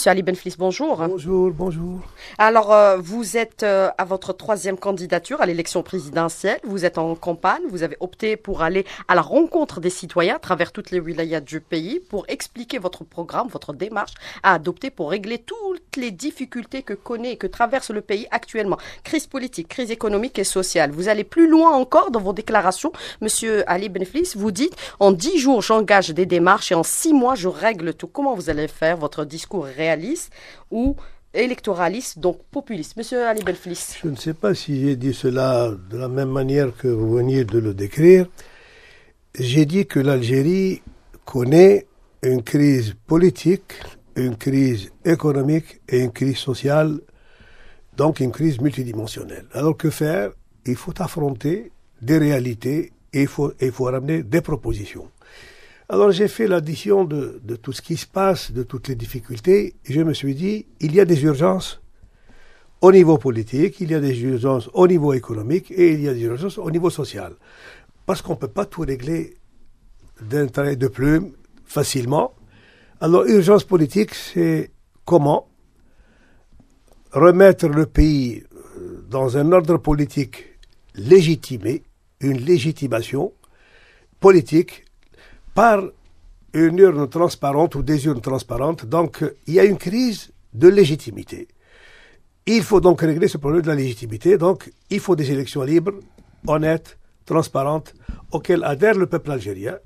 Monsieur Ali Benflis, bonjour. Bonjour, bonjour. Alors, euh, vous êtes euh, à votre troisième candidature à l'élection présidentielle. Vous êtes en campagne. Vous avez opté pour aller à la rencontre des citoyens à travers toutes les wilayas du pays pour expliquer votre programme, votre démarche à adopter pour régler toutes les difficultés que connaît et que traverse le pays actuellement. Crise politique, crise économique et sociale. Vous allez plus loin encore dans vos déclarations. Monsieur Ali Benflis, vous dites en dix jours, j'engage des démarches et en six mois, je règle tout. Comment vous allez faire votre discours réel réaliste ou électoraliste, donc populiste. Monsieur Ali Belflis. Je ne sais pas si j'ai dit cela de la même manière que vous veniez de le décrire. J'ai dit que l'Algérie connaît une crise politique, une crise économique et une crise sociale, donc une crise multidimensionnelle. Alors que faire Il faut affronter des réalités et il faut, il faut ramener des propositions. Alors j'ai fait l'addition de, tout ce qui se passe, de toutes les difficultés, et je me suis dit, il y a des urgences au niveau politique, il y a des urgences au niveau économique, et il y a des urgences au niveau social. Parce qu'on ne peut pas tout régler d'un trait de plume facilement. Alors urgence politique, c'est comment remettre le pays euh, dans un ordre politique légitimé, une légitimation politique par une urne transparente ou des urnes transparentes. Donc, il y a une crise de légitimité. Il faut donc régler ce problème de la légitimité. Donc, il faut des élections libres, honnêtes, transparentes, auxquelles adhère le peuple algérien.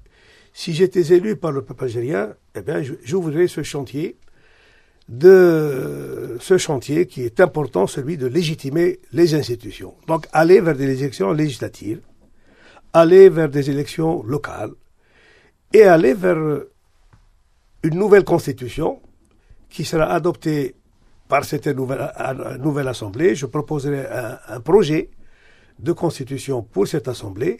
Si j'étais élu par le peuple algérien, eh bien, j'ouvrirais ce chantier de ce chantier qui est important, celui de légitimer les institutions. Donc, aller vers des élections législatives, aller vers des élections locales, et aller vers euh, une nouvelle constitution qui sera adoptée par cette nouvelle, euh, euh, nouvelle assemblée. Je proposerai un, projet de constitution pour cette assemblée,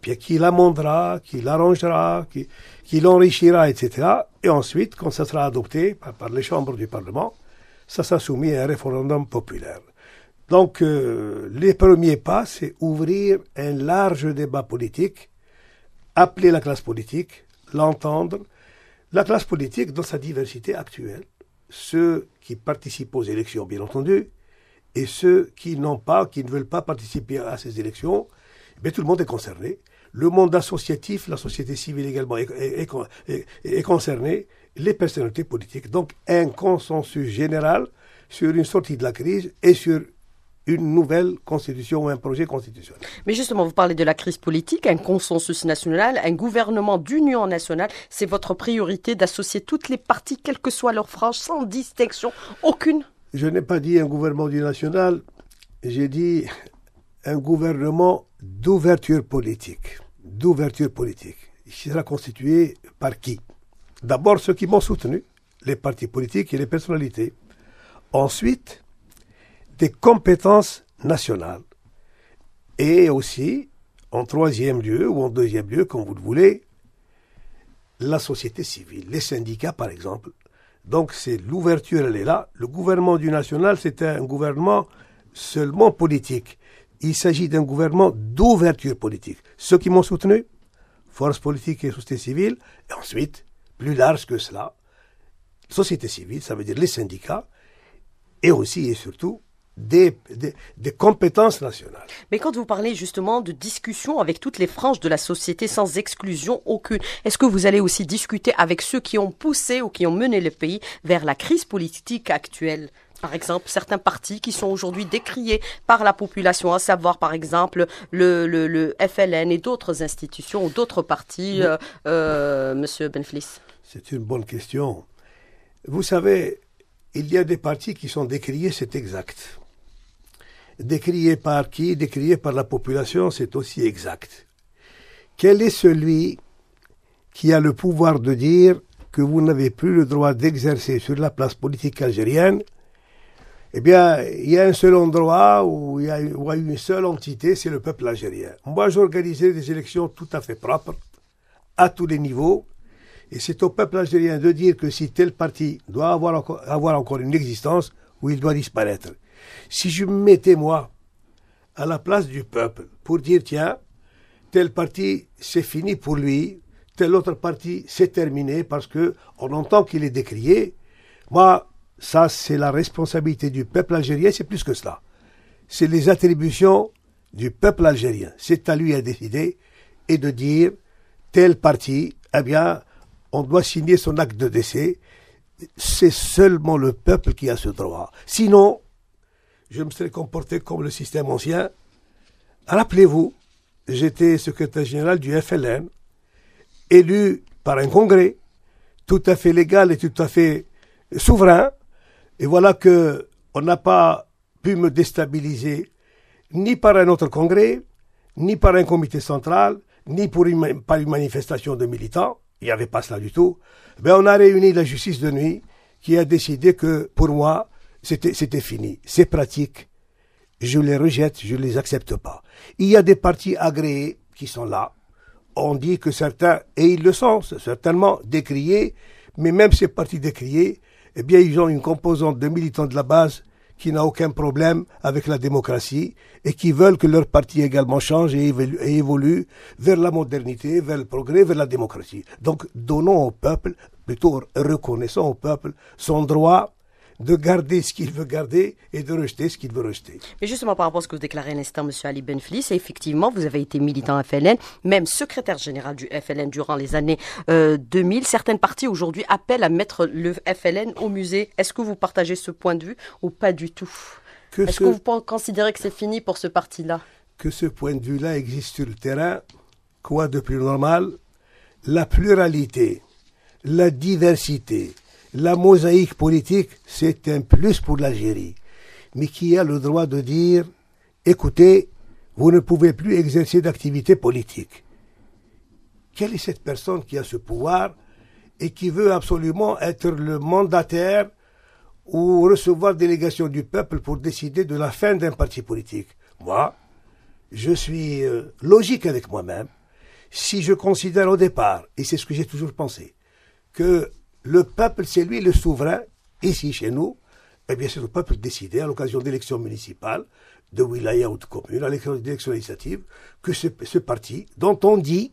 puis qui l'amendera, qui l'arrangera, qui, l'enrichira, etc. Et ensuite, quand ça sera adopté par, les chambres du Parlement, ça sera soumis à un référendum populaire. Donc, les premiers pas, c'est ouvrir un large débat politique, appeler la classe politique l'entendre, la classe politique dans sa diversité actuelle, ceux qui participent aux élections, bien entendu, et ceux qui n'ont pas, qui ne veulent pas participer à ces élections, mais eh tout le monde est concerné. Le monde associatif, la société civile également est, concerné, les personnalités politiques. Donc un consensus général sur une sortie de la crise et sur une nouvelle constitution ou un projet constitutionnel. Mais justement, vous parlez de la crise politique, un consensus national, un gouvernement d'union nationale. C'est votre priorité d'associer toutes les parties, quelle que soit leur frange, sans distinction aucune Je n'ai pas dit un gouvernement d'union nationale, j'ai dit un gouvernement d'ouverture politique. D'ouverture politique. Il sera constitué par qui D'abord ceux qui m'ont soutenu, les partis politiques et les personnalités. Ensuite, des compétences nationales. Et aussi, en troisième lieu ou en deuxième lieu, comme vous le voulez, la société civile, les syndicats par exemple. Donc c'est l'ouverture, elle est là. Le gouvernement du national, c'est un gouvernement seulement politique. Il s'agit d'un gouvernement d'ouverture politique. Ceux qui m'ont soutenu, force politique et société civile, et ensuite, plus large que cela, société civile, ça veut dire les syndicats, et aussi et surtout des, compétences nationales. Mais quand vous parlez justement de discussion avec toutes les franges de la société sans exclusion aucune, est-ce que vous allez aussi discuter avec ceux qui ont poussé ou qui ont mené le pays vers la crise politique actuelle par exemple, certains partis qui sont aujourd'hui décriés par la population, à savoir par exemple le, FLN et d'autres institutions ou d'autres partis, euh, euh, Monsieur Benflis C'est une bonne question. Vous savez, il y a des partis qui sont décriés, c'est exact Décrié par qui Décrié par la population, c'est aussi exact. Quel est celui qui a le pouvoir de dire que vous n'avez plus le droit d'exercer sur la place politique algérienne Eh bien, il y a un seul endroit où il y a, une seule entité, c'est le peuple algérien. Moi, j'organisais des élections tout à fait propres, à tous les niveaux, et c'est au peuple algérien de dire que si tel parti doit avoir encore, avoir encore une existence, ou il doit disparaître. Si je me mettais, moi, à la place du peuple pour dire, tiens, tel parti, c'est fini pour lui, tel autre parti, c'est terminé parce que on entend qu'il est décrié. Moi, ça, c'est la responsabilité du peuple algérien, c'est plus que cela. C'est les attributions du peuple algérien. C'est à lui à décider et de dire, tel parti, eh bien, on doit signer son acte de décès. C'est seulement le peuple qui a ce droit. Sinon, je me serais comporté comme le système ancien. Rappelez-vous, j'étais secrétaire général du FLN, élu par un congrès, tout à fait légal et tout à fait souverain. Et voilà que on n'a pas pu me déstabiliser ni par un autre congrès, ni par un comité central, ni par une manifestation de militants. Il n'y avait pas cela du tout. Mais ben, on a réuni la justice de nuit qui a décidé que pour moi, c'était, c'était fini. Ces pratiques, je les rejette, je les accepte pas. Il y a des partis agréés qui sont là. On dit que certains, et ils le sont certainement, décriés, mais même ces partis décriés, eh bien, ils ont une composante de militants de la base qui n'a aucun problème avec la démocratie et qui veulent que leur parti également change et évolue, vers la modernité, vers le progrès, vers la démocratie. Donc, donnons au peuple, plutôt reconnaissons au peuple son droit de garder ce qu'il veut garder et de rejeter ce qu'il veut rejeter. Mais justement, par rapport à ce que vous déclarez à l'instant, M. Ali Benflis, effectivement, vous avez été militant FLN, même secrétaire général du FLN durant les années 2000. Euh, Certaines parties aujourd'hui appellent à mettre le FLN au musée. Est-ce que vous partagez ce point de vue ou pas du tout est ce... que vous considérez que c'est fini pour ce parti-là Que ce point de vue-là existe sur le terrain, quoi de plus normal La pluralité, la diversité, la mosaïque politique, c'est un plus pour l'Algérie. Mais qui a le droit de dire, écoutez, vous ne pouvez plus exercer d'activité politique Quelle est cette personne qui a ce pouvoir et qui veut absolument être le mandataire ou recevoir délégation du peuple pour décider de la fin d'un parti politique Moi, je suis euh, logique avec moi-même. Si je considère au départ, et c'est ce que j'ai toujours pensé, que le peuple, c'est lui le souverain, ici chez nous, eh bien c'est le peuple décidé à l'occasion d'élections municipales, de wilaya ou de commune, à l'élection législative, que ce, parti, dont on dit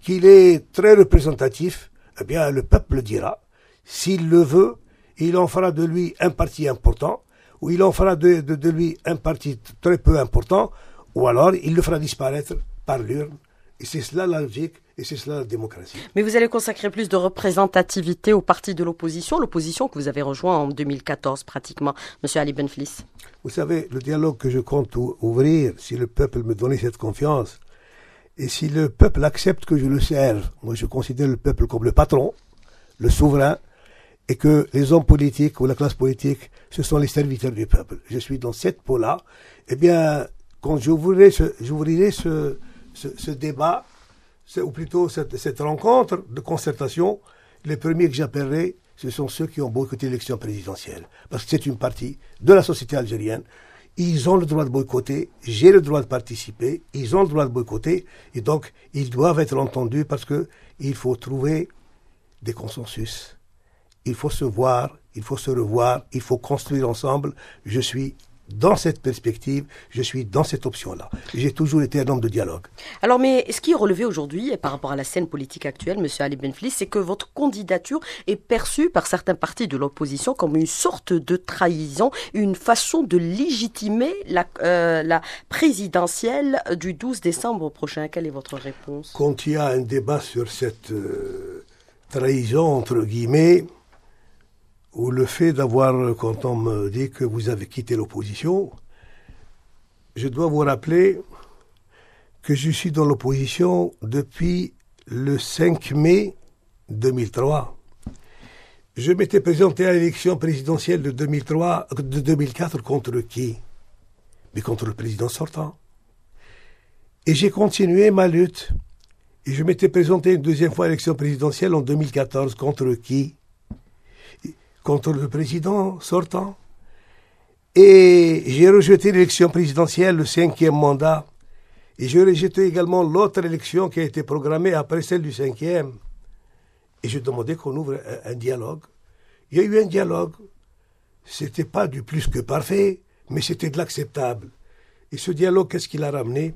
qu'il est très représentatif, eh bien le peuple dira, s'il le veut, il en fera de lui un parti important, ou il en fera de, de lui un parti très peu important, ou alors il le fera disparaître par l'urne. Et c'est cela la logique et c'est cela la démocratie. Mais vous allez consacrer plus de représentativité aux partis de l'opposition, l'opposition que vous avez rejoint en 2014 pratiquement, Monsieur Ali Benflis. Vous savez, le dialogue que je compte ouvrir, si le peuple me donnait cette confiance, et si le peuple accepte que je le serve, moi je considère le peuple comme le patron, le souverain, et que les hommes politiques ou la classe politique, ce sont les serviteurs du peuple. Je suis dans cette peau-là. Eh bien, quand j'ouvrirai ce, ce, ce débat, ou plutôt cette, cette, rencontre de concertation, les premiers que j'appellerai, ce sont ceux qui ont boycotté l'élection présidentielle. Parce que c'est une partie de la société algérienne. Ils ont le droit de boycotter, j'ai le droit de participer, ils ont le droit de boycotter, et donc ils doivent être entendus parce que il faut trouver des consensus. Il faut se voir, il faut se revoir, il faut construire ensemble. Je suis dans cette perspective, je suis dans cette option-là. J'ai toujours été un homme de dialogue. Alors, mais ce qui est relevé aujourd'hui eh, par rapport à la scène politique actuelle, Monsieur Ali Benflis, c'est que votre candidature est perçue par certains partis de l'opposition comme une sorte de trahison, une façon de légitimer la, euh, présidentielle du 12 décembre prochain. Quelle est votre réponse Quand il y a un débat sur cette euh, trahison, entre guillemets, ou le fait d'avoir, quand on me dit que vous avez quitté l'opposition, je dois vous rappeler que je suis dans l'opposition depuis le 5 mai 2003. Je m'étais présenté à l'élection présidentielle de, 2003, de 2004 contre qui Mais contre le président sortant. Et j'ai continué ma lutte. Et je m'étais présenté une deuxième fois à l'élection présidentielle en 2014 contre qui contre le président sortant. Et j'ai rejeté l'élection présidentielle, le cinquième mandat. Et j'ai rejeté également l'autre élection qui a été programmée après celle du cinquième. Et je demandais qu'on ouvre un dialogue. Il y a eu un dialogue. C'était pas du plus que parfait, mais c'était de l'acceptable. Et ce dialogue, qu'est-ce qu'il a ramené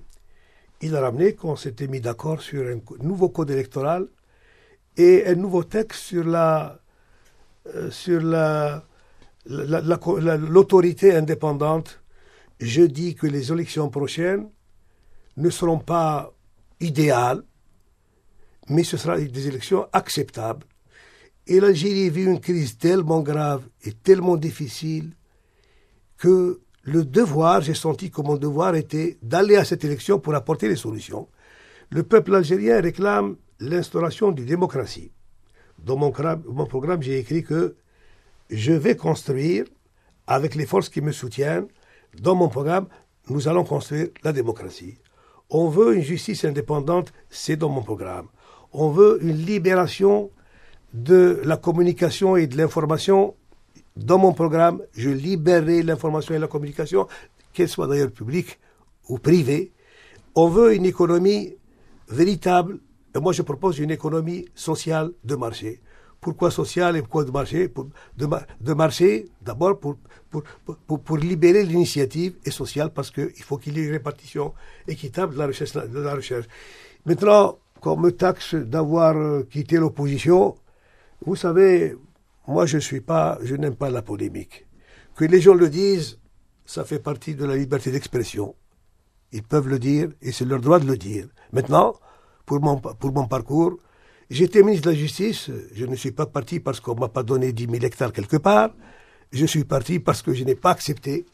Il a ramené qu'on s'était mis d'accord sur un nouveau code électoral et un nouveau texte sur la euh, sur l'autorité indépendante, je dis que les élections prochaines ne seront pas idéales, mais ce sera des élections acceptables. Et l'Algérie vit une crise tellement grave et tellement difficile que le devoir, j'ai senti que mon devoir était d'aller à cette élection pour apporter des solutions. Le peuple algérien réclame l'instauration d'une démocratie dans mon, programme, j'ai écrit que je vais construire, avec les forces qui me soutiennent, dans mon programme, nous allons construire la démocratie. On veut une justice indépendante, c'est dans mon programme. On veut une libération de la communication et de l'information. Dans mon programme, je libérerai l'information et la communication, qu'elle soit d'ailleurs publique ou privée. On veut une économie véritable et moi, je propose une économie sociale de marché. Pourquoi sociale et pourquoi de marché pour, de, de, marché, d'abord, pour pour, pour, libérer l'initiative et sociale, parce qu'il faut qu'il y ait une répartition équitable de la recherche. De la recherche. Maintenant, me taxe d'avoir euh, quitté l'opposition, vous savez, moi, je suis pas, je n'aime pas la polémique. Que les gens le disent, ça fait partie de la liberté d'expression. Ils peuvent le dire et c'est leur droit de le dire. Maintenant, pour mon, parcours. J'étais ministre de la Justice, je ne suis pas parti parce qu'on ne m'a pas donné 10 000 hectares quelque part, je suis parti parce que je n'ai pas accepté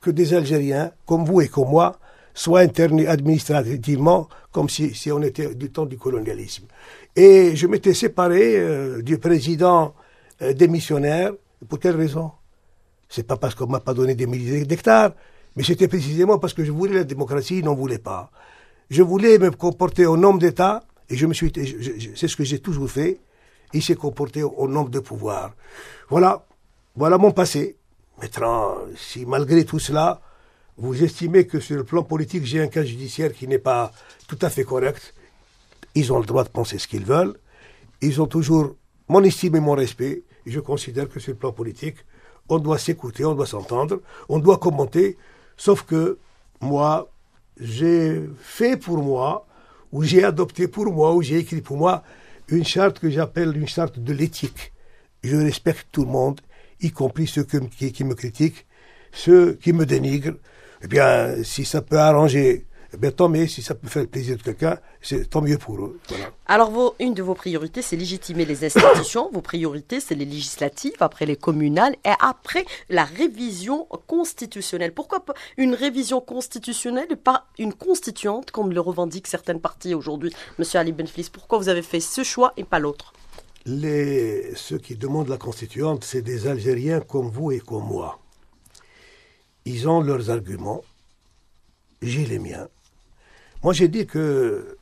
que des Algériens, comme vous et comme moi, soient internés administrativement comme si, on était du temps du colonialisme. Et je m'étais séparé euh, du président euh, démissionnaire. Pour quelle raison C'est pas parce qu'on m'a pas donné des milliers d'hectares, mais c'était précisément parce que je voulais la démocratie, ils n'en voulait pas. Je voulais me comporter au nom d'État, et je me suis, c'est ce que j'ai toujours fait. Il s'est comporté au nom de pouvoir. Voilà, voilà mon passé. Maintenant, si malgré tout cela, vous estimez que sur le plan politique, j'ai un cas judiciaire qui n'est pas tout à fait correct, ils ont le droit de penser ce qu'ils veulent. Ils ont toujours mon estime et mon respect. Et je considère que sur le plan politique, on doit s'écouter, on doit s'entendre, on doit commenter. Sauf que moi, j'ai fait pour moi, ou j'ai adopté pour moi, ou j'ai écrit pour moi une charte que j'appelle une charte de l'éthique. Je respecte tout le monde, y compris ceux qui, me critiquent, ceux qui me dénigrent. Eh bien, si ça peut arranger eh tant mieux, si ça peut faire plaisir de quelqu'un, c'est tant mieux pour eux. Alors, une de vos priorités, c'est légitimer les institutions. vos priorités, c'est les législatives, après les communales et après la révision constitutionnelle. Pourquoi une révision constitutionnelle et pas une constituante, comme le revendiquent certaines parties aujourd'hui Monsieur Ali Benflis, pourquoi vous avez fait ce choix et pas l'autre les, ceux qui demandent la constituante, c'est des Algériens comme vous et comme moi. Ils ont leurs arguments, j'ai les miens. Moi, j'ai dit que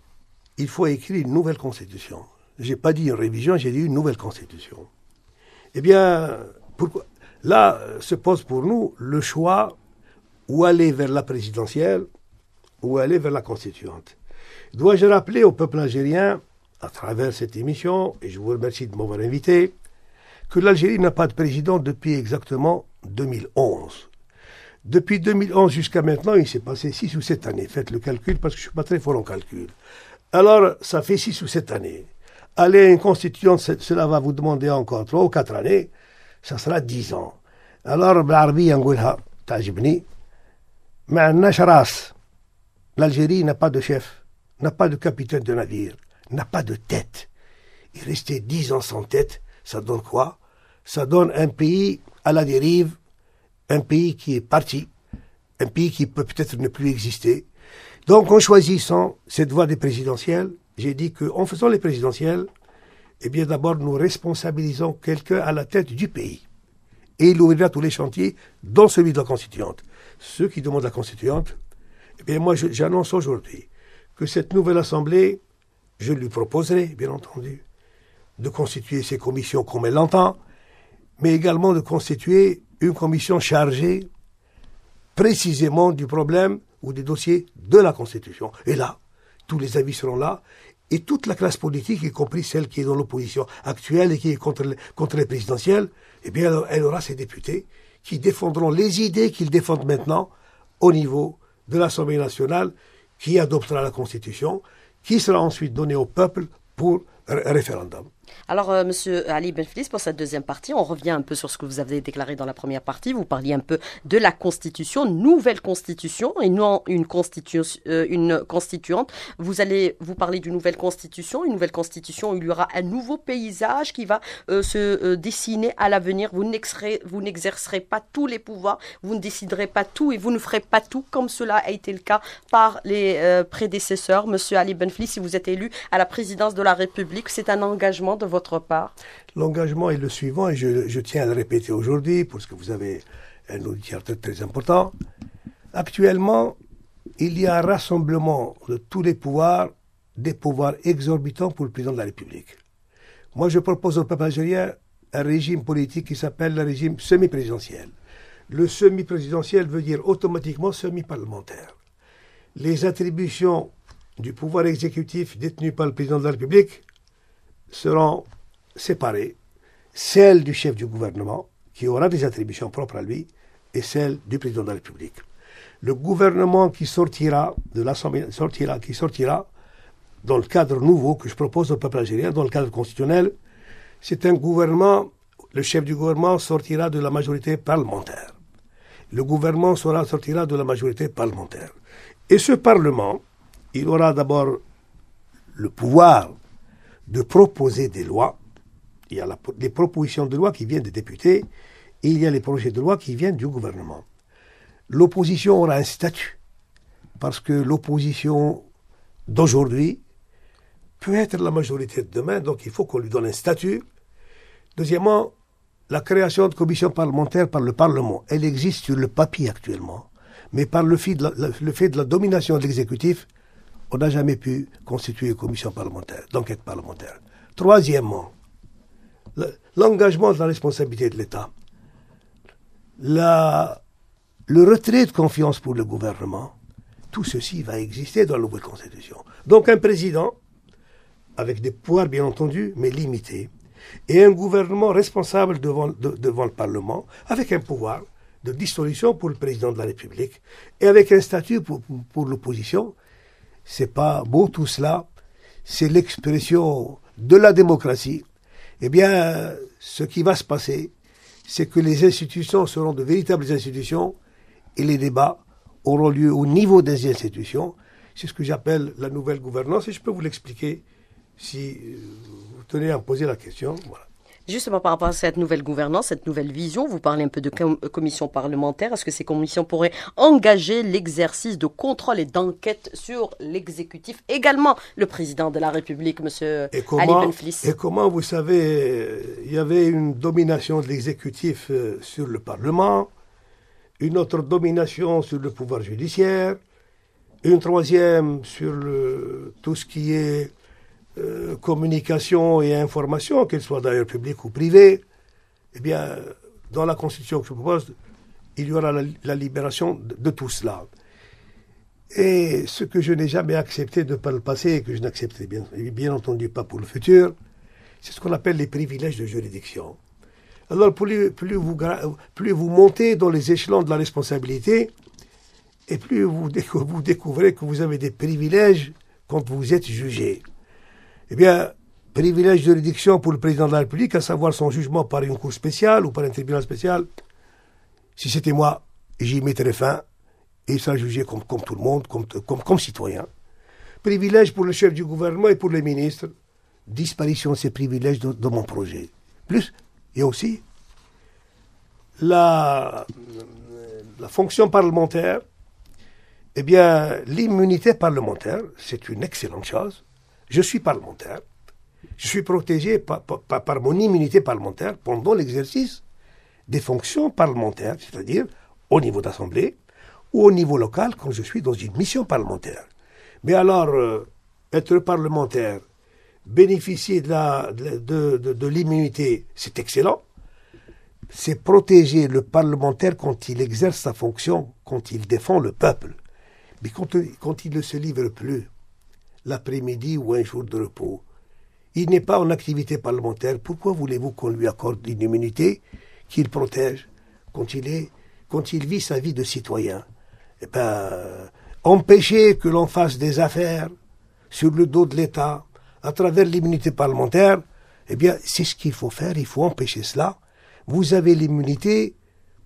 il faut écrire une nouvelle constitution. J'ai pas dit une révision, j'ai dit une nouvelle constitution. Eh bien, pourquoi Là euh, se pose pour nous le choix ou aller vers la présidentielle ou aller vers la constituante. Dois-je rappeler au peuple algérien, à travers cette émission, et je vous remercie de m'avoir invité, que l'Algérie n'a pas de président depuis exactement 2011. Depuis 2011 jusqu'à maintenant, il s'est passé 6 ou 7 années. Faites le calcul parce que je suis pas très fort en calcul. Alors, ça fait 6 ou 7 années. Allez à une constituante, cela va vous demander encore 3 ou 4 années. Ça sera 10 ans. Alors, l'arbi, tajibni, L'Algérie n'a pas de chef, n'a pas de capitaine de navire, n'a pas de tête. Il restait 10 ans sans tête, ça donne quoi Ça donne un pays à la dérive un pays qui est parti, un pays qui peut peut-être ne plus exister. Donc en choisissant cette voie des présidentielles, j'ai dit qu'en faisant les présidentielles, eh bien d'abord nous responsabilisons quelqu'un à la tête du pays. Et il ouvrira tous les chantiers, dont celui de la constituante. Ceux qui demandent la constituante, eh bien moi j'annonce aujourd'hui que cette nouvelle Assemblée, je lui proposerai, bien entendu, de constituer ses commissions comme elle l'entend, mais également de constituer une commission chargée précisément du problème ou des dossiers de la Constitution. Et là, tous les avis seront là, et toute la classe politique, y compris celle qui est dans l'opposition actuelle et qui est contre, contre les présidentielles, eh bien, elle aura ses députés qui défendront les idées qu'ils défendent maintenant au niveau de l'Assemblée nationale, qui adoptera la Constitution, qui sera ensuite donnée au peuple pour alors, euh, Monsieur Ali Benflis, pour cette deuxième partie, on revient un peu sur ce que vous avez déclaré dans la première partie. Vous parliez un peu de la Constitution, nouvelle Constitution et non une, euh, une constituante. Vous allez vous parler d'une nouvelle Constitution, une nouvelle Constitution il y aura un nouveau paysage qui va euh, se dessiner à l'avenir. Vous n'exercerez pas tous les pouvoirs, vous ne déciderez pas tout et vous ne ferez pas tout comme cela a été le cas par les prédécesseurs. Monsieur Ali Benflis, si vous êtes élu à la présidence de la République, que C'est un engagement de votre part L'engagement est le suivant, et je, tiens à le répéter aujourd'hui, parce que vous avez un auditeur très, très important. Actuellement, il y a un rassemblement de tous les pouvoirs, des pouvoirs exorbitants pour le président de la République. Moi, je propose au peuple algérien un régime politique qui s'appelle le régime semi-présidentiel. Le semi-présidentiel veut dire automatiquement semi-parlementaire. Les attributions du pouvoir exécutif détenu par le président de la République seront séparées, celle du chef du gouvernement, qui aura des attributions propres à lui, et celle du président de la République. Le gouvernement qui sortira de l'Assemblée, sortira, qui sortira dans le cadre nouveau que je propose au peuple algérien, dans le cadre constitutionnel, c'est un gouvernement, le chef du gouvernement sortira de la majorité parlementaire. Le gouvernement sera, sortira de la majorité parlementaire. Et ce Parlement, il aura d'abord le pouvoir de proposer des lois. Il y a les propositions de loi qui viennent des députés et il y a les projets de loi qui viennent du gouvernement. L'opposition aura un statut parce que l'opposition d'aujourd'hui peut être la majorité de demain, donc il faut qu'on lui donne un statut. Deuxièmement, la création de commissions parlementaires par le Parlement, elle existe sur le papier actuellement, mais par le fait de la domination de l'exécutif, on n'a jamais pu constituer une commission parlementaire, d'enquête parlementaire. Troisièmement, l'engagement de la responsabilité de l'État, le retrait de confiance pour le gouvernement, tout ceci va exister dans la nouvelle constitution. Donc un président, avec des pouvoirs bien entendu, mais limités, et un gouvernement responsable devant, devant le Parlement, avec un pouvoir de dissolution pour le président de la République et avec un statut pour l'opposition c'est pas beau tout cela, c'est l'expression de la démocratie. Eh bien, ce qui va se passer, c'est que les institutions seront de véritables institutions et les débats auront lieu au niveau des institutions. C'est ce que j'appelle la nouvelle gouvernance et je peux vous l'expliquer si euh, vous tenez à poser la question. Voilà. Justement, par rapport à cette nouvelle gouvernance, cette nouvelle vision, vous parlez un peu de commission parlementaire. Est-ce que ces commissions pourraient engager l'exercice de contrôle et d'enquête sur l'exécutif, également le président de la République, M. Ali Benflis Et comment, vous savez, euh, il y avait une domination de l'exécutif euh, sur le Parlement, une autre domination sur le pouvoir judiciaire, une troisième sur tout ce qui est euh, communication et information, qu'elle soit d'ailleurs publique ou privée, eh bien, dans la Constitution que je propose, il y aura la, libération de, tout cela. Et ce que je n'ai jamais accepté de par le passé et que je n'accepterai bien, entendu pas pour le futur, c'est ce qu'on appelle les privilèges de juridiction. Alors plus, vous, montez dans les échelons de la responsabilité, et plus vous découvrez que vous avez des privilèges quand vous êtes jugé eh bien, privilège de juridiction pour le président de la République, à savoir son jugement par une cour spéciale ou par un tribunal spécial. Si c'était moi, j'y mettrais fin et il sera jugé comme, tout le monde, comme, citoyen. Privilège pour le chef du gouvernement et pour les ministres. Disparition de ces privilèges dans mon projet. Plus, il et aussi, la fonction parlementaire, eh bien, l'immunité parlementaire, c'est une excellente chose je suis parlementaire, je suis protégé par, mon immunité parlementaire pendant l'exercice des fonctions parlementaires, c'est-à-dire au niveau d'assemblée ou au niveau local quand je suis dans une mission parlementaire. Mais alors, euh, être parlementaire, bénéficier de l'immunité, c'est excellent. C'est protéger le parlementaire quand il exerce sa fonction, quand il défend le peuple. Mais quand, quand il ne se livre plus l'après-midi ou un jour de repos. Il n'est pas en activité parlementaire. Pourquoi voulez-vous qu'on lui accorde une immunité qu'il protège quand il, est, quand il vit sa vie de citoyen Eh bien, empêcher que l'on fasse des affaires sur le dos de l'État à travers l'immunité parlementaire, eh bien, c'est ce qu'il faut faire. Il faut empêcher cela. Vous avez l'immunité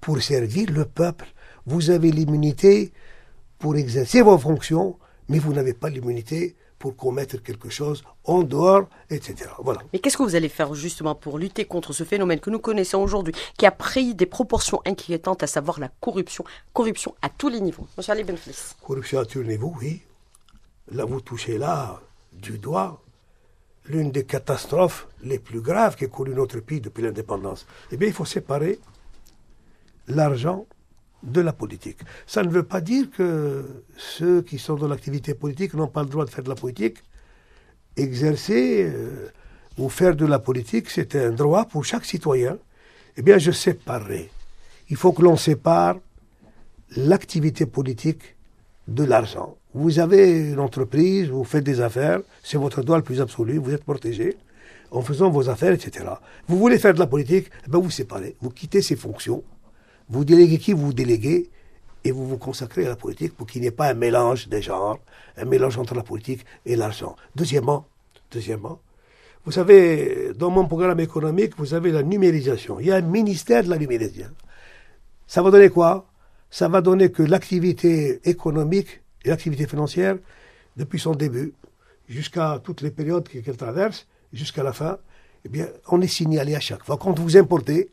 pour servir le peuple. Vous avez l'immunité pour exercer vos fonctions, mais vous n'avez pas l'immunité pour commettre quelque chose en dehors, etc. Voilà. Mais qu'est-ce que vous allez faire justement pour lutter contre ce phénomène que nous connaissons aujourd'hui, qui a pris des proportions inquiétantes, à savoir la corruption, corruption à tous les niveaux Monsieur Ali Benflis. Corruption à tous les niveaux, oui. Là, vous touchez là du doigt l'une des catastrophes les plus graves qui a couru notre pays depuis l'indépendance. Eh bien, il faut séparer l'argent de la politique. Ça ne veut pas dire que ceux qui sont dans l'activité politique n'ont pas le droit de faire de la politique. Exercer euh, ou faire de la politique, c'est un droit pour chaque citoyen. Eh bien, je séparerai. Il faut que l'on sépare l'activité politique de l'argent. Vous avez une entreprise, vous faites des affaires, c'est votre droit le plus absolu, vous êtes protégé en faisant vos affaires, etc. Vous voulez faire de la politique, eh ben vous séparez, vous quittez ces fonctions vous déléguez qui vous déléguez et vous vous consacrez à la politique pour qu'il n'y ait pas un mélange des genres, un mélange entre la politique et l'argent. Deuxièmement, deuxièmement, vous savez, dans mon programme économique, vous avez la numérisation. Il y a un ministère de la numérisation. Ça va donner quoi Ça va donner que l'activité économique et l'activité financière, depuis son début, jusqu'à toutes les périodes qu'elle traverse, jusqu'à la fin, eh bien, on est signalé à chaque fois. Quand vous importez,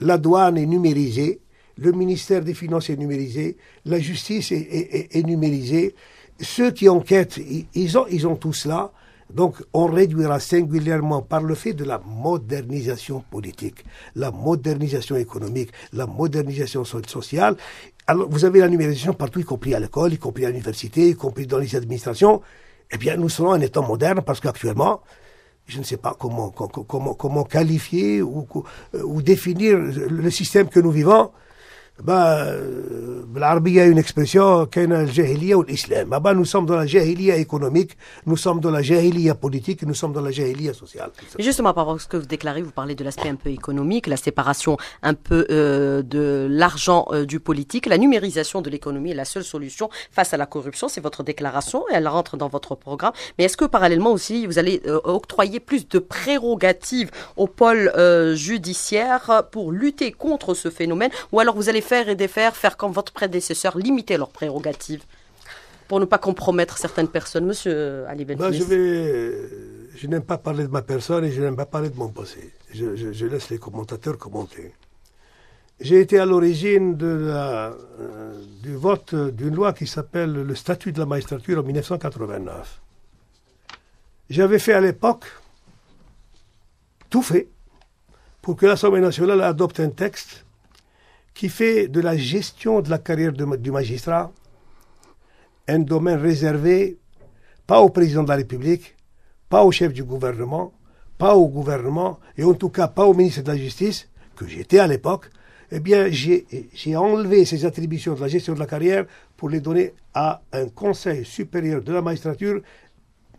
la douane est numérisée, le ministère des Finances est numérisé, la justice est, numérisée. Ceux qui enquêtent, ils ont, ils ont tout cela. Donc on réduira singulièrement par le fait de la modernisation politique, la modernisation économique, la modernisation sociale. Alors vous avez la numérisation partout, y compris à l'école, y compris à l'université, y compris dans les administrations. Eh bien nous serons un État moderne parce qu'actuellement, je ne sais pas comment, comment, comment qualifier ou, euh, ou définir le système que nous vivons. Bah, euh, il y a une expression qui est ou l'islam. Bah, bah, nous sommes dans la jahiliya économique, nous sommes dans la jahiliya politique, nous sommes dans la jahiliya sociale. Justement, par rapport à ce que vous déclarez, vous parlez de l'aspect un peu économique, la séparation un peu euh, de l'argent euh, du politique. La numérisation de l'économie est la seule solution face à la corruption. C'est votre déclaration et elle rentre dans votre programme. Mais est-ce que parallèlement aussi, vous allez octroyer plus de prérogatives au pôle judiciaire pour lutter contre ce phénomène ou alors vous allez faire et défaire, faire comme votre prédécesseur, limiter leurs prérogatives pour ne pas compromettre certaines personnes, monsieur euh, Ali ben Je, vais... Euh, je n'aime pas parler de ma personne et je n'aime pas parler de mon passé. Je, laisse les commentateurs commenter. J'ai été à l'origine euh, du vote d'une loi qui s'appelle le statut de la magistrature en 1989. J'avais fait à l'époque tout fait pour que l'Assemblée nationale adopte un texte qui fait de la gestion de la carrière du magistrat un domaine réservé pas au président de la République, pas au chef du gouvernement, pas au gouvernement, et en tout cas pas au ministre de la Justice, que j'étais à l'époque, eh bien, j'ai enlevé ces attributions de la gestion de la carrière pour les donner à un conseil supérieur de la magistrature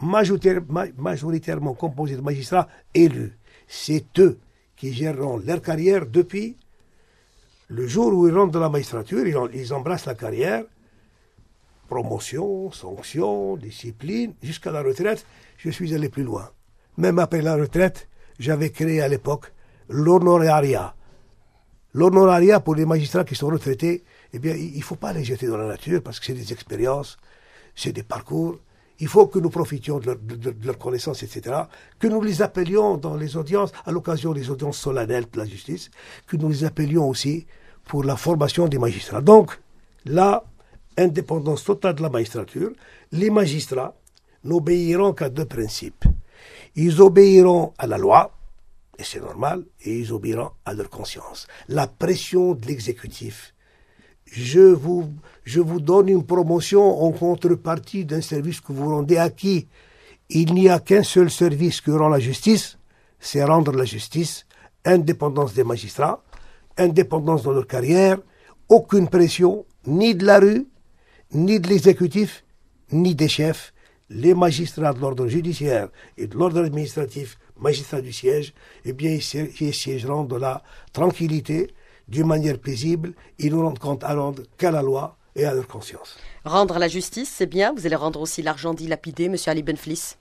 majoritairement composé de magistrats élus. C'est eux qui géreront leur carrière depuis le jour où ils rentrent dans la magistrature, ils, embrassent la carrière, promotion, sanction, discipline, jusqu'à la retraite. Je suis allé plus loin. Même après la retraite, j'avais créé à l'époque l'honorariat. L'honorariat pour les magistrats qui sont retraités, eh bien, il ne faut pas les jeter dans la nature parce que c'est des expériences, c'est des parcours. Il faut que nous profitions de leurs connaissances, etc. Que nous les appelions dans les audiences, à l'occasion des audiences solennelles de la justice, que nous les appelions aussi pour la formation des magistrats. Donc, la indépendance totale de la magistrature, les magistrats n'obéiront qu'à deux principes. Ils obéiront à la loi, et c'est normal, et ils obéiront à leur conscience. La pression de l'exécutif. Je vous, je vous donne une promotion en contrepartie d'un service que vous rendez à qui Il n'y a qu'un seul service que rend la justice, c'est rendre la justice, indépendance des magistrats, indépendance dans leur carrière, aucune pression, ni de la rue, ni de l'exécutif, ni des chefs. Les magistrats de l'ordre judiciaire et de l'ordre administratif, magistrats du siège, eh bien, ils siégeront de la tranquillité, d'une manière paisible. Ils ne rendent compte à l'ordre qu'à la loi et à leur conscience. Rendre la justice, c'est bien. Vous allez rendre aussi l'argent dilapidé, monsieur Ali Benflis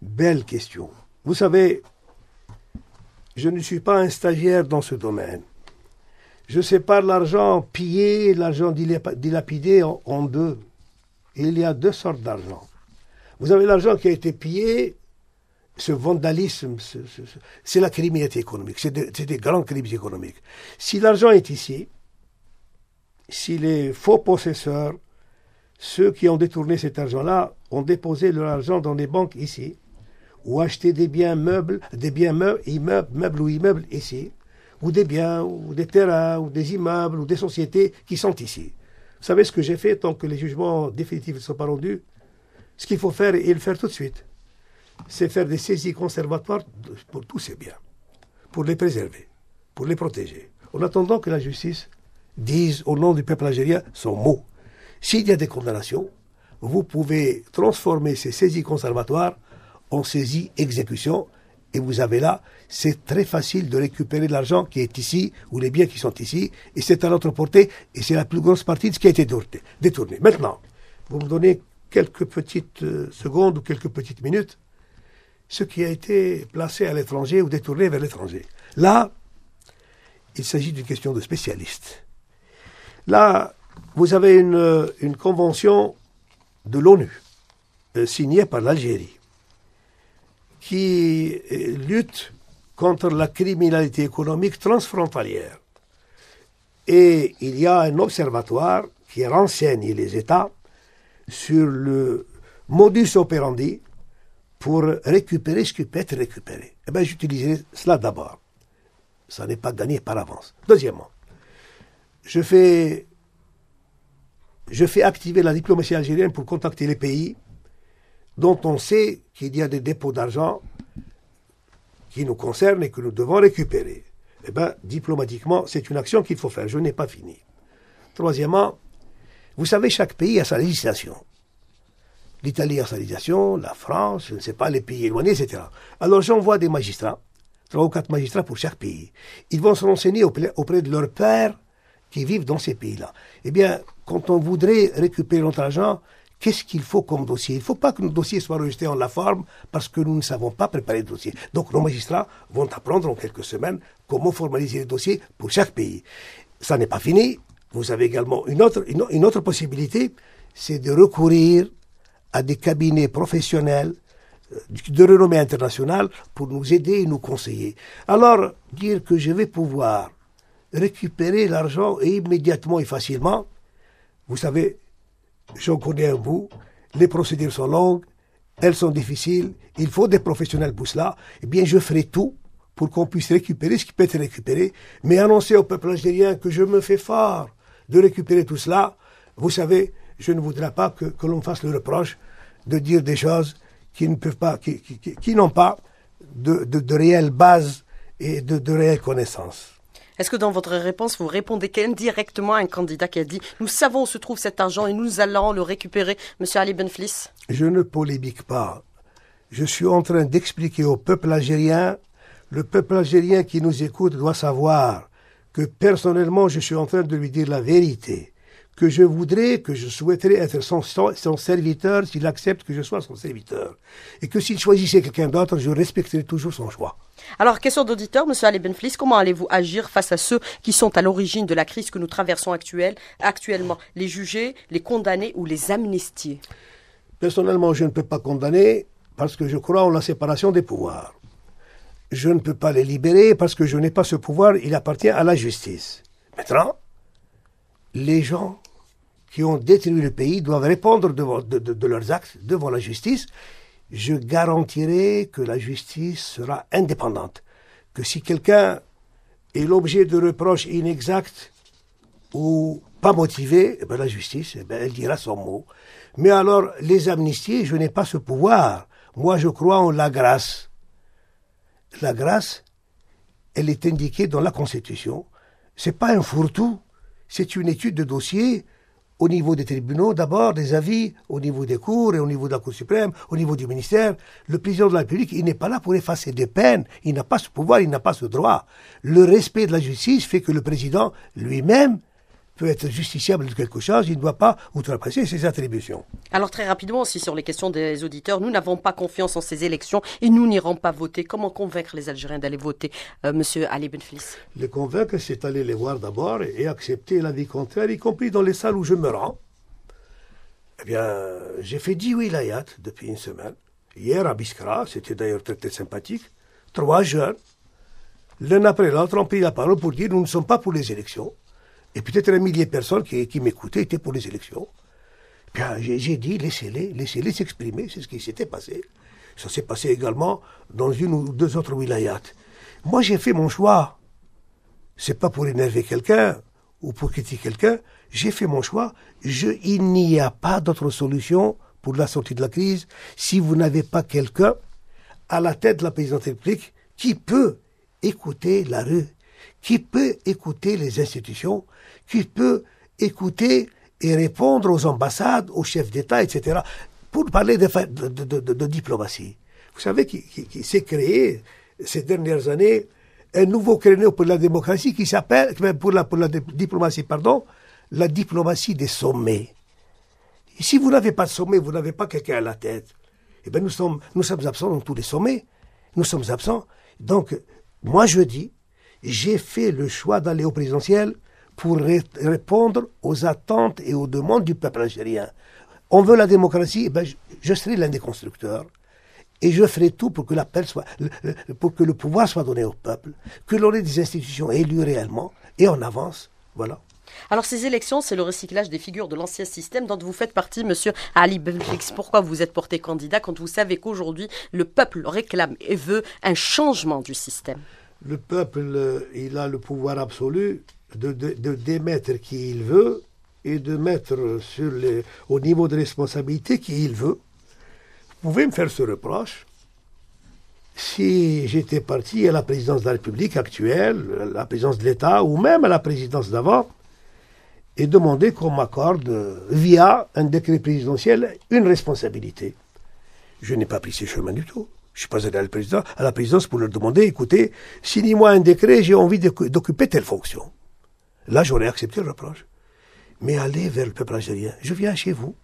Belle question. Vous savez, je ne suis pas un stagiaire dans ce domaine. Je sépare l'argent pillé l'argent dilapidé en, deux. il y a deux sortes d'argent. Vous avez l'argent qui a été pillé, ce vandalisme, c'est la criminalité économique, c'est des grands crimes économiques. Si l'argent est ici, si les faux possesseurs, ceux qui ont détourné cet argent-là, ont déposé leur argent dans des banques ici, ou acheté des biens meubles, des biens meubles, immeubles, meubles ou immeubles ici, ou des biens, ou des terrains, ou des immeubles, ou des sociétés qui sont ici. Vous savez ce que j'ai fait tant que les jugements définitifs ne sont pas rendus Ce qu'il faut faire et le faire tout de suite, c'est faire des saisies conservatoires pour tous ces biens, pour les préserver, pour les protéger, en attendant que la justice dise au nom du peuple algérien son mot. S'il y a des condamnations, vous pouvez transformer ces saisies conservatoires en saisies exécution et vous avez là, c'est très facile de récupérer l'argent qui est ici, ou les biens qui sont ici, et c'est à notre portée, et c'est la plus grosse partie de ce qui a été détourné. Maintenant, vous me donnez quelques petites euh, secondes ou quelques petites minutes, ce qui a été placé à l'étranger ou détourné vers l'étranger. Là, il s'agit d'une question de spécialiste. Là, vous avez une, euh, une convention de l'ONU, euh, signée par l'Algérie, qui euh, lutte contre la criminalité économique transfrontalière. Et il y a un observatoire qui renseigne les États sur le modus operandi pour récupérer ce qui peut être récupéré. Eh bien, j'utiliserai cela d'abord. Ça n'est pas gagné par avance. Deuxièmement, je fais, je fais activer la diplomatie algérienne pour contacter les pays dont on sait qu'il y a des dépôts d'argent qui nous concernent et que nous devons récupérer. Eh bien, diplomatiquement, c'est une action qu'il faut faire. Je n'ai pas fini. Troisièmement, vous savez, chaque pays a sa législation. L'Italie a sa législation, la France, je ne sais pas, les pays éloignés, etc. Alors j'envoie des magistrats, trois ou quatre magistrats pour chaque pays. Ils vont se renseigner auprès de leurs pères qui vivent dans ces pays-là. Eh bien, quand on voudrait récupérer notre argent, Qu'est-ce qu'il faut comme dossier Il ne faut pas que nos dossiers soient rejetés en la forme parce que nous ne savons pas préparer le dossier. Donc nos magistrats vont apprendre en quelques semaines comment formaliser les dossier pour chaque pays. Ça n'est pas fini. Vous avez également une autre, une autre possibilité, c'est de recourir à des cabinets professionnels euh, de renommée internationale pour nous aider et nous conseiller. Alors, dire que je vais pouvoir récupérer l'argent immédiatement et facilement, vous savez, j'en connais un bout. Les procédures sont longues, elles sont difficiles, il faut des professionnels pour cela. Eh bien, je ferai tout pour qu'on puisse récupérer ce qui peut être récupéré, mais annoncer au peuple algérien que je me fais fort de récupérer tout cela. Vous savez, je ne voudrais pas que, l'on fasse le reproche de dire des choses qui ne peuvent pas, qui, n'ont pas de, réelles bases et de réelles connaissances. Est-ce que dans votre réponse, vous répondez indirectement à un candidat qui a dit « Nous savons où se trouve cet argent et nous allons le récupérer », Monsieur Ali Benflis Je ne polémique pas. Je suis en train d'expliquer au peuple algérien, le peuple algérien qui nous écoute doit savoir que personnellement, je suis en train de lui dire la vérité que je voudrais, que je souhaiterais être son, serviteur s'il accepte que je sois son serviteur. Et que s'il choisissait quelqu'un d'autre, je respecterais toujours son choix. Alors, question d'auditeur, M. Ali Benflis, comment allez-vous agir face à ceux qui sont à l'origine de la crise que nous traversons actuellement Les juger, les condamner ou les amnistier Personnellement, je ne peux pas condamner parce que je crois en la séparation des pouvoirs. Je ne peux pas les libérer parce que je n'ai pas ce pouvoir, il appartient à la justice. Maintenant, les gens qui ont détruit le pays doivent répondre de, leurs actes devant la justice. Je garantirai que la justice sera indépendante. Que si quelqu'un est l'objet de reproches inexacts ou pas motivés, eh ben, la justice, eh ben, elle dira son mot. Mais alors, les amnisties, je n'ai pas ce pouvoir. Moi, je crois en la grâce. La grâce, elle est indiquée dans la Constitution. C'est pas un fourre-tout. C'est une étude de dossier au niveau des tribunaux, d'abord des avis au niveau des cours et au niveau de la Cour suprême, au niveau du ministère. Le président de la République, il n'est pas là pour effacer des peines. Il n'a pas ce pouvoir, il n'a pas ce droit. Le respect de la justice fait que le président lui-même peut être justiciable de quelque chose, il ne doit pas outrepasser ses attributions. Alors très rapidement aussi sur les questions des auditeurs, nous n'avons pas confiance en ces élections et nous n'irons pas voter. Comment convaincre les Algériens d'aller voter, euh, Monsieur Ali Benflis Les convaincre, c'est aller les voir d'abord et accepter l'avis contraire, y compris dans les salles où je me rends. Eh bien, j'ai fait oui Layat depuis une semaine. Hier à Biskra, c'était d'ailleurs très, très sympathique, trois jeunes, l'un après l'autre, ont pris la parole pour dire nous ne sommes pas pour les élections, et peut-être un millier de personnes qui, m'écoutaient étaient pour les élections. j'ai dit, laissez-les, laissez-les s'exprimer, c'est ce qui s'était passé. Ça s'est passé également dans une ou deux autres wilayats. Moi, j'ai fait mon choix. n'est pas pour énerver quelqu'un ou pour critiquer quelqu'un. J'ai fait mon choix. il n'y a pas d'autre solution pour la sortie de la crise si vous n'avez pas quelqu'un à la tête de la présidente République qui peut écouter la rue, qui peut écouter les institutions, qui peut écouter et répondre aux ambassades, aux chefs d'État, etc., pour parler de, de, diplomatie. Vous savez qu'il qui, s'est créé ces dernières années un nouveau créneau pour la démocratie qui s'appelle, pour la, pour la diplomatie, pardon, la diplomatie des sommets. si vous n'avez pas de sommet, vous n'avez pas quelqu'un à la tête, eh bien nous sommes, nous sommes absents dans tous les sommets. Nous sommes absents. Donc, moi je dis, j'ai fait le choix d'aller au présidentiel pour répondre aux attentes et aux demandes du peuple algérien. On veut la démocratie, eh ben je, serai l'un des constructeurs. Et je ferai tout pour que l'appel pour que le pouvoir soit donné au peuple, que l'on ait des institutions élues réellement, et on avance. Voilà. Alors ces élections, c'est le recyclage des figures de l'ancien système dont vous faites partie, monsieur Ali Benflix. Pourquoi vous êtes porté candidat quand vous savez qu'aujourd'hui le peuple réclame et veut un changement du système Le peuple, euh, il a le pouvoir absolu de, démettre qui il veut et de mettre sur les, au niveau de responsabilité qui il veut. Vous pouvez me faire ce reproche. Si j'étais parti à la présidence de la République actuelle, à la présidence de l'État ou même à la présidence d'avant, et demander qu'on m'accorde, via un décret présidentiel, une responsabilité. Je n'ai pas pris ce chemin du tout. Je suis pas allé à la, à la présidence pour leur demander, écoutez, signez-moi un décret, j'ai envie d'occuper telle fonction. Là, j'aurais accepté le reproche. Mais allez vers le peuple algérien. Je viens chez vous,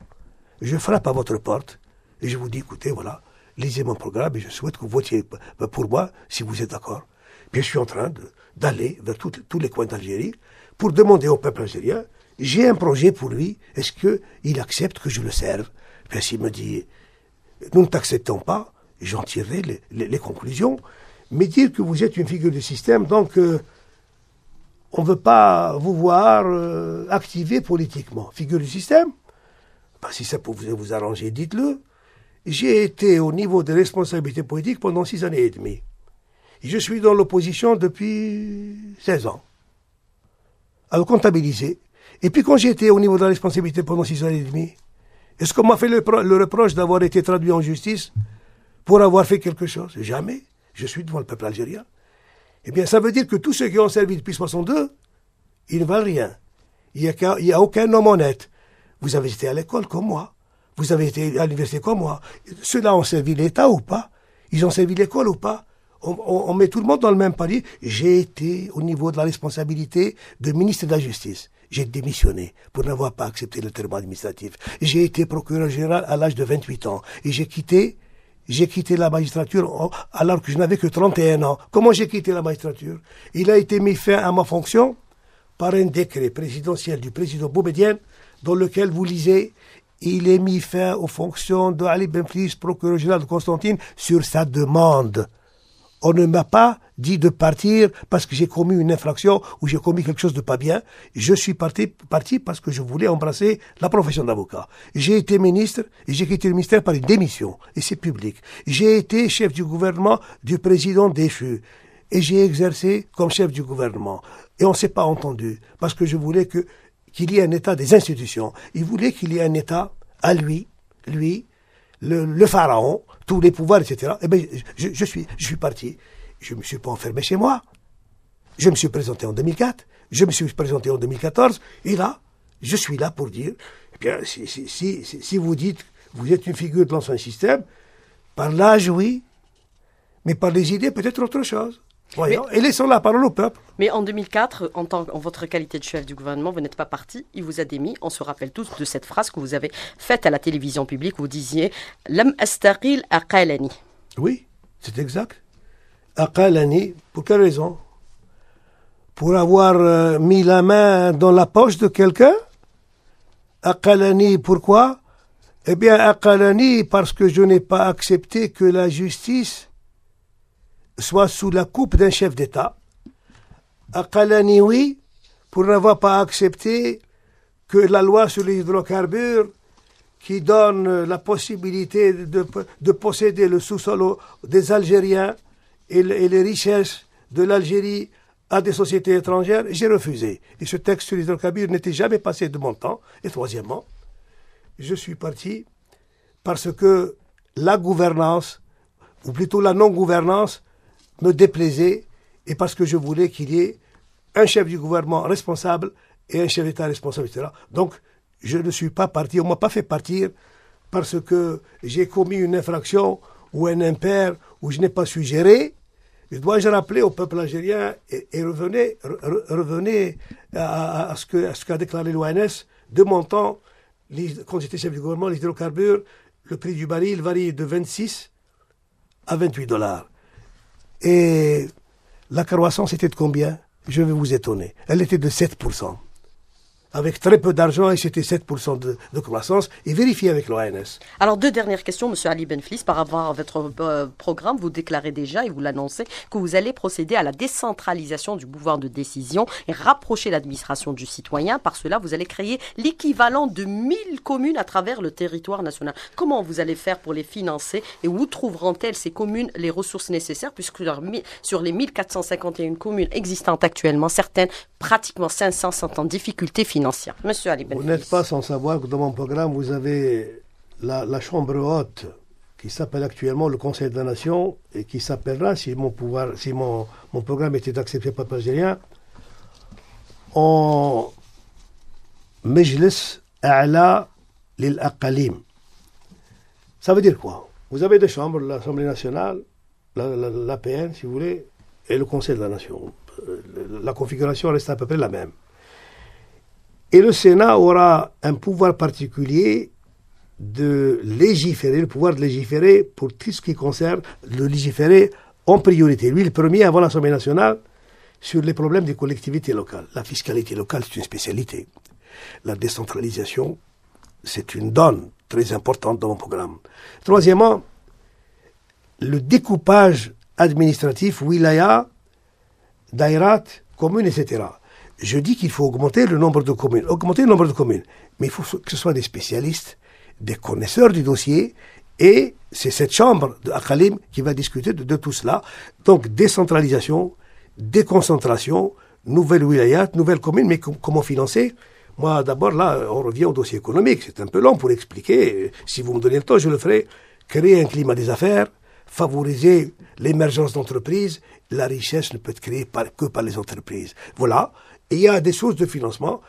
je frappe à votre porte, et je vous dis, écoutez, voilà, lisez mon programme, et je souhaite que vous votiez pour moi, si vous êtes d'accord. Puis je suis en train d'aller vers tous les coins d'Algérie pour demander au peuple algérien, j'ai un projet pour lui, est-ce qu'il accepte que je le serve Puis s'il me dit, nous ne t'acceptons pas, j'en tirerai les, conclusions, mais dire que vous êtes une figure du système, donc... Euh, on ne veut pas vous voir euh, activer politiquement. Figure du système bah, Si ça peut vous, arranger, dites-le. J'ai été au niveau des responsabilités politiques pendant six années et demie. Je suis dans l'opposition depuis 16 ans. Alors comptabiliser. Et puis quand j'ai été au niveau de la responsabilité pendant six années et demie, est-ce qu'on m'a fait le reproche d'avoir été traduit en justice pour avoir fait quelque chose Jamais. Je suis devant le peuple algérien. Eh bien, ça veut dire que tous ceux qui ont servi depuis 62, ils ne valent rien. Il n'y a, a, aucun homme honnête. Vous avez été à l'école comme moi. Vous avez été à l'université comme moi. Ceux-là ont servi l'État ou pas Ils ont servi l'école ou pas on, met tout le monde dans le même panier. J'ai été au niveau de la responsabilité de ministre de la Justice. J'ai démissionné pour n'avoir pas accepté le terme administratif. J'ai été procureur général à l'âge de 28 ans et j'ai quitté j'ai quitté la magistrature alors que je n'avais que 31 ans. Comment j'ai quitté la magistrature Il a été mis fin à ma fonction par un décret présidentiel du président Boubédien, dans lequel vous lisez il est mis fin aux fonctions d'Ali Benflis, procureur général de Constantine, sur sa demande. On ne m'a pas dit de partir parce que j'ai commis une infraction ou j'ai commis quelque chose de pas bien. Je suis parti, parti parce que je voulais embrasser la profession d'avocat. J'ai été ministre et j'ai quitté le ministère par une démission et c'est public. J'ai été chef du gouvernement du président déchu et j'ai exercé comme chef du gouvernement. Et on ne s'est pas entendu parce que je voulais que qu'il y ait un État des institutions. Il voulait qu'il y ait un État à lui, lui, le, pharaon, tous les pouvoirs, etc. Eh bien, suis, je suis parti je ne me suis pas enfermé chez moi. Je me suis présenté en 2004, je me suis présenté en 2014, et là, je suis là pour dire, eh bien, si, vous dites, que vous êtes une figure de l'ancien système, par l'âge, oui, mais par les idées, peut-être autre chose. Voyons, et laissons la parole au peuple. Mais en 2004, en, tant, en votre qualité de chef du gouvernement, vous n'êtes pas parti, il vous a démis. On se rappelle tous de cette phrase que vous avez faite à la télévision publique, où vous disiez « Lam à Kaelani. Oui, c'est exact. Aqalani, pour quelle raison Pour avoir euh, mis la main dans la poche de quelqu'un Aqalani, pourquoi Eh bien, Aqalani, parce que je n'ai pas accepté que la justice soit sous la coupe d'un chef d'État. Aqalani, oui, pour n'avoir pas accepté que la loi sur les hydrocarbures qui donne la possibilité de, de posséder le sous-sol des Algériens et, les richesses de l'Algérie à des sociétés étrangères, j'ai refusé. Et ce texte sur l'hydrocarbure n'était jamais passé de mon temps. Et troisièmement, je suis parti parce que la gouvernance, ou plutôt la non-gouvernance, me déplaisait et parce que je voulais qu'il y ait un chef du gouvernement responsable et un chef d'État responsable, etc. Donc, je ne suis pas parti, on ne m'a pas fait partir parce que j'ai commis une infraction ou un impair où je n'ai pas suggéré, gérer, dois-je rappeler au peuple algérien et, revenez, à, ce qu'a déclaré l'ONS, de mon temps, quand j'étais chef du gouvernement, les hydrocarbures, le prix du baril varie de 26 à 28 dollars. Et la croissance était de combien Je vais vous étonner. Elle était de 7% avec très peu d'argent et c'était 7% de, croissance, et vérifier avec l'ONS. Alors, deux dernières questions, Monsieur Ali Benflis. Par rapport à votre euh, programme, vous déclarez déjà et vous l'annoncez que vous allez procéder à la décentralisation du pouvoir de décision et rapprocher l'administration du citoyen. Par cela, vous allez créer l'équivalent de 1000 communes à travers le territoire national. Comment vous allez faire pour les financer et où trouveront-elles ces communes les ressources nécessaires puisque sur les 1451 communes existantes actuellement, certaines, pratiquement 500 sont en difficulté financière Monsieur Vous n'êtes pas sans savoir que dans mon programme, vous avez la, chambre haute qui s'appelle actuellement le Conseil de la Nation et qui s'appellera, si mon pouvoir, si mon, programme était accepté par le rien, en Mejlis A'la Lil Aqalim. Ça veut dire quoi Vous avez deux chambres, l'Assemblée nationale, l'APN, la, si vous voulez, et le Conseil de la Nation. Euh, la configuration reste à peu près la même. Et le Sénat aura un pouvoir particulier de légiférer, le pouvoir de légiférer pour tout ce qui concerne le légiférer en priorité. Lui, le premier avant l'Assemblée nationale sur les problèmes des collectivités locales. La fiscalité locale, c'est une spécialité. La décentralisation, c'est une donne très importante dans mon programme. Troisièmement, le découpage administratif, wilaya, dairat, commune, etc je dis qu'il faut augmenter le nombre de communes, augmenter le nombre de communes, mais il faut que ce soit des spécialistes, des connaisseurs du dossier, et c'est cette chambre de Akalim qui va discuter de, tout cela. Donc décentralisation, déconcentration, nouvelle wilayat, nouvelle commune, mais comment financer Moi d'abord là, on revient au dossier économique, c'est un peu long pour expliquer. si vous me donnez le temps, je le ferai. Créer un climat des affaires, favoriser l'émergence d'entreprises, la richesse ne peut être créée que par les entreprises. Voilà, et il y a des sources de financement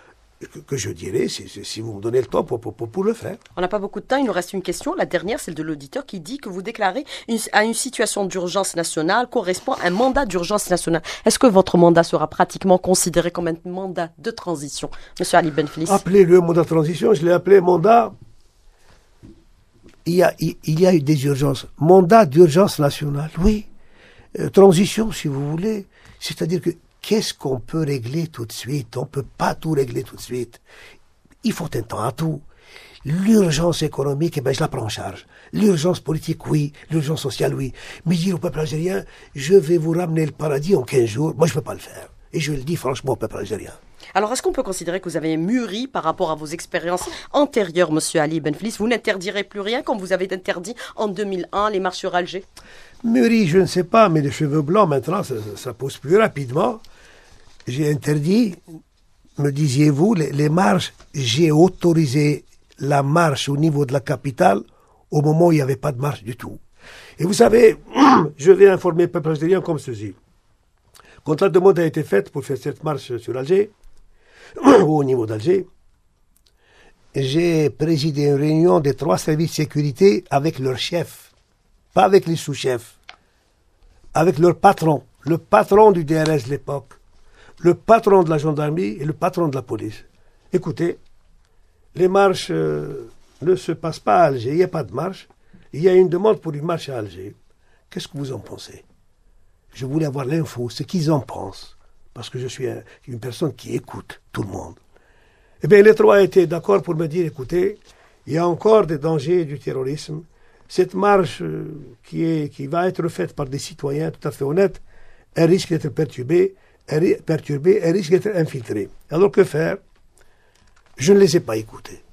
que, je dirais, si, vous me donnez le temps pour, pour, le faire. On n'a pas beaucoup de temps, il nous reste une question. La dernière, celle de l'auditeur qui dit que vous déclarez à une situation d'urgence nationale correspond à un mandat d'urgence nationale. Est-ce que votre mandat sera pratiquement considéré comme un mandat de transition Monsieur Ali Benflis Appelez-le mandat de transition, je l'ai appelé mandat. Il y, a, y a eu des urgences. Mandat d'urgence nationale, oui. Euh, transition, si vous voulez. C'est-à-dire que qu'est-ce qu'on peut régler tout de suite On ne peut pas tout régler tout de suite. Il faut un temps à tout. L'urgence économique, eh ben, je la prends en charge. L'urgence politique, oui. L'urgence sociale, oui. Mais dire au peuple algérien, je vais vous ramener le paradis en 15 jours, moi je ne peux pas le faire. Et je le dis franchement au peuple algérien. Alors, est-ce qu'on peut considérer que vous avez mûri par rapport à vos expériences antérieures, Monsieur Ali Benflis Vous n'interdirez plus rien comme vous avez interdit en 2001 les marches sur Alger Mûri, je ne sais pas, mais les cheveux blancs maintenant, ça, ça pousse plus rapidement j'ai interdit, me disiez-vous, les, marches, j'ai autorisé la marche au niveau de la capitale au moment où il n'y avait pas de marche du tout. Et vous savez, je vais informer le peuple algérien comme ceci. Quand de demande a été faite pour faire cette marche sur Alger, ou au niveau d'Alger, j'ai présidé une réunion des trois services de sécurité avec leur chef, pas avec les sous-chefs, avec leur patron, le patron du DRS de l'époque le patron de la gendarmerie et le patron de la police. Écoutez, les marches euh, ne se passent pas à Alger, il n'y a pas de marche. Il y a une demande pour une marche à Alger. Qu'est-ce que vous en pensez Je voulais avoir l'info, ce qu'ils en pensent, parce que je suis une personne qui écoute tout le monde. Eh bien, les trois étaient d'accord pour me dire, écoutez, il y a encore des dangers du terrorisme. Cette marche euh, qui, est, qui va être faite par des citoyens tout à fait honnêtes, elle risque d'être perturbée elle est perturbée, elle risque d'être infiltrée. Alors que faire Je ne les ai pas écoutés.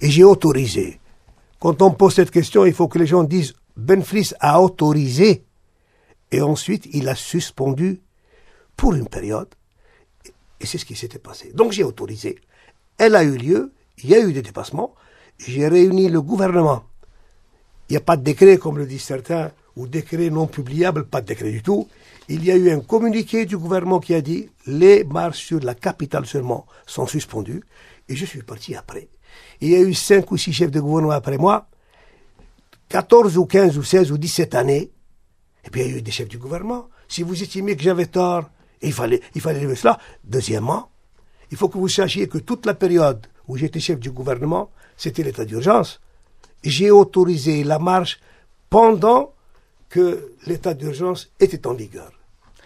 Et j'ai autorisé. Quand on pose cette question, il faut que les gens disent Benflis a autorisé et ensuite il a suspendu pour une période. Et c'est ce qui s'était passé. Donc j'ai autorisé. Elle a eu lieu, il y a eu des dépassements, j'ai réuni le gouvernement. Il n'y a pas de décret, comme le disent certains, ou décret non publiable, pas de décret du tout il y a eu un communiqué du gouvernement qui a dit les marches sur la capitale seulement sont suspendues. Et je suis parti après. Il y a eu cinq ou six chefs de gouvernement après moi, 14 ou 15 ou 16 ou 17 années. Et puis il y a eu des chefs du gouvernement. Si vous estimez que j'avais tort, il fallait, il fallait lever cela. Deuxièmement, il faut que vous sachiez que toute la période où j'étais chef du gouvernement, c'était l'état d'urgence. J'ai autorisé la marche pendant que l'état d'urgence était en vigueur.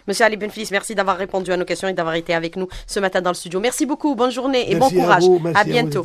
Monsieur Ali Benfis, merci d'avoir répondu à nos questions et d'avoir été avec nous ce matin dans le studio. Merci beaucoup, bonne journée et bon courage. À, bientôt.